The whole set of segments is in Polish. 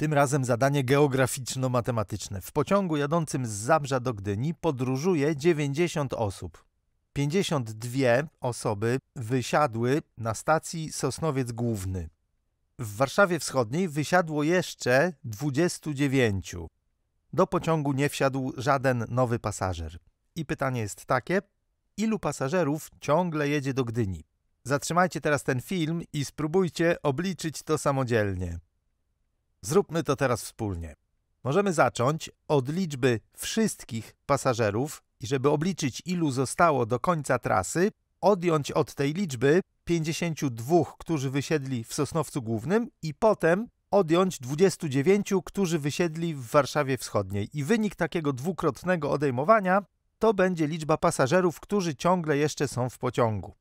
Tym razem zadanie geograficzno-matematyczne. W pociągu jadącym z Zabrza do Gdyni podróżuje 90 osób. 52 osoby wysiadły na stacji Sosnowiec Główny. W Warszawie Wschodniej wysiadło jeszcze 29. Do pociągu nie wsiadł żaden nowy pasażer. I pytanie jest takie: ilu pasażerów ciągle jedzie do Gdyni? Zatrzymajcie teraz ten film i spróbujcie obliczyć to samodzielnie. Zróbmy to teraz wspólnie. Możemy zacząć od liczby wszystkich pasażerów i żeby obliczyć ilu zostało do końca trasy, odjąć od tej liczby 52, którzy wysiedli w Sosnowcu Głównym i potem odjąć 29, którzy wysiedli w Warszawie Wschodniej. I wynik takiego dwukrotnego odejmowania to będzie liczba pasażerów, którzy ciągle jeszcze są w pociągu.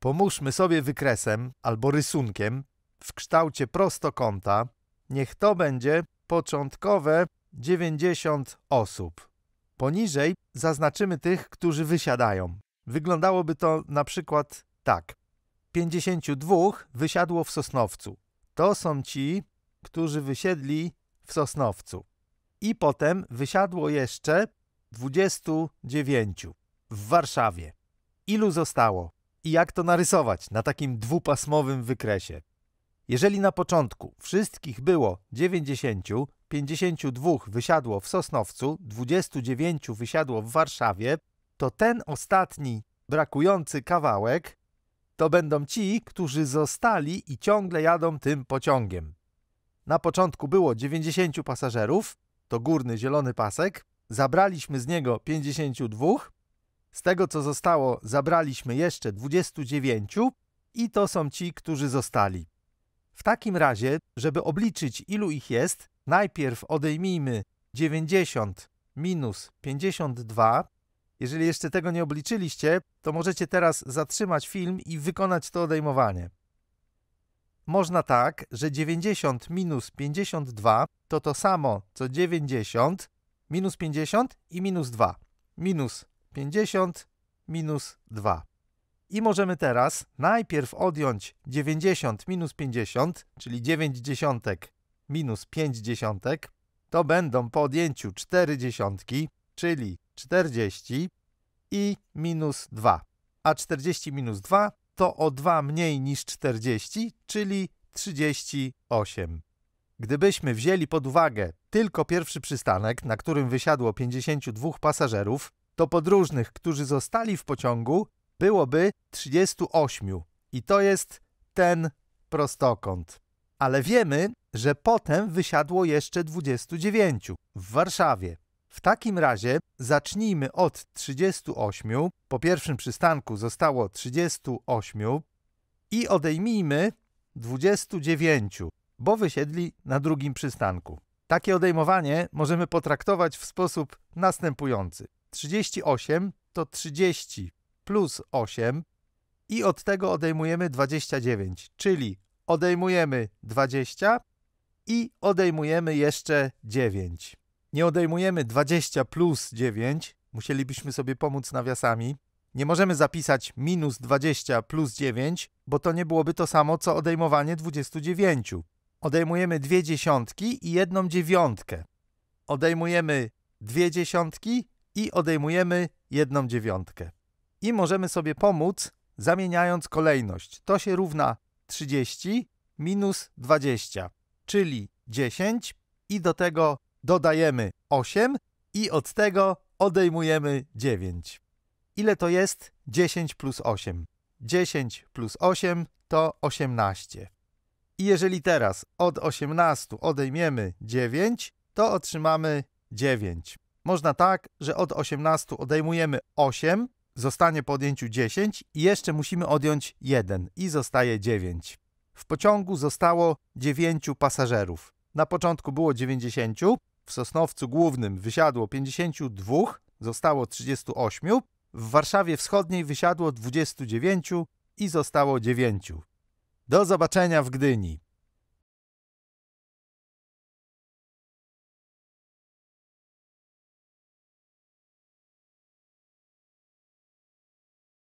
Pomóżmy sobie wykresem albo rysunkiem w kształcie prostokąta niech to będzie początkowe 90 osób. Poniżej zaznaczymy tych, którzy wysiadają. Wyglądałoby to na przykład tak. 52 wysiadło w Sosnowcu. To są ci, którzy wysiedli w Sosnowcu. I potem wysiadło jeszcze 29 w Warszawie. Ilu zostało? I jak to narysować na takim dwupasmowym wykresie? Jeżeli na początku wszystkich było 90, 52 wysiadło w Sosnowcu, 29 wysiadło w Warszawie, to ten ostatni brakujący kawałek to będą ci, którzy zostali i ciągle jadą tym pociągiem. Na początku było 90 pasażerów, to górny zielony pasek, zabraliśmy z niego 52, z tego co zostało zabraliśmy jeszcze 29 i to są ci, którzy zostali. W takim razie, żeby obliczyć ilu ich jest, najpierw odejmijmy 90 minus 52. Jeżeli jeszcze tego nie obliczyliście, to możecie teraz zatrzymać film i wykonać to odejmowanie. Można tak, że 90 minus 52 to to samo co 90 minus 50 i minus 2. Minus 50 minus 2. I możemy teraz najpierw odjąć 90 minus 50, czyli 9 dziesiątek minus 5 dziesiątek, to będą po odjęciu 4 dziesiątki, czyli 40 i minus 2. A 40 minus 2 to o 2 mniej niż 40, czyli 38. Gdybyśmy wzięli pod uwagę tylko pierwszy przystanek, na którym wysiadło 52 pasażerów, to podróżnych, którzy zostali w pociągu, byłoby 38 i to jest ten prostokąt. Ale wiemy, że potem wysiadło jeszcze 29 w Warszawie. W takim razie zacznijmy od 38. Po pierwszym przystanku zostało 38 i odejmijmy 29, bo wysiedli na drugim przystanku. Takie odejmowanie możemy potraktować w sposób następujący. 38 to 30 plus 8 i od tego odejmujemy 29, czyli odejmujemy 20 i odejmujemy jeszcze 9. Nie odejmujemy 20 plus 9, musielibyśmy sobie pomóc nawiasami. Nie możemy zapisać minus 20 plus 9, bo to nie byłoby to samo co odejmowanie 29. Odejmujemy dwie dziesiątki i jedną dziewiątkę. Odejmujemy dwie dziesiątki i odejmujemy jedną dziewiątkę i możemy sobie pomóc zamieniając kolejność. To się równa 30 minus 20, czyli 10 i do tego dodajemy 8 i od tego odejmujemy 9. Ile to jest 10 plus 8? 10 plus 8 to 18. I jeżeli teraz od 18 odejmiemy 9, to otrzymamy 9. Można tak, że od 18 odejmujemy 8 zostanie po odjęciu 10 i jeszcze musimy odjąć 1 i zostaje 9. W pociągu zostało 9 pasażerów. Na początku było 90, w Sosnowcu Głównym wysiadło 52, zostało 38, w Warszawie Wschodniej wysiadło 29 i zostało 9. Do zobaczenia w Gdyni.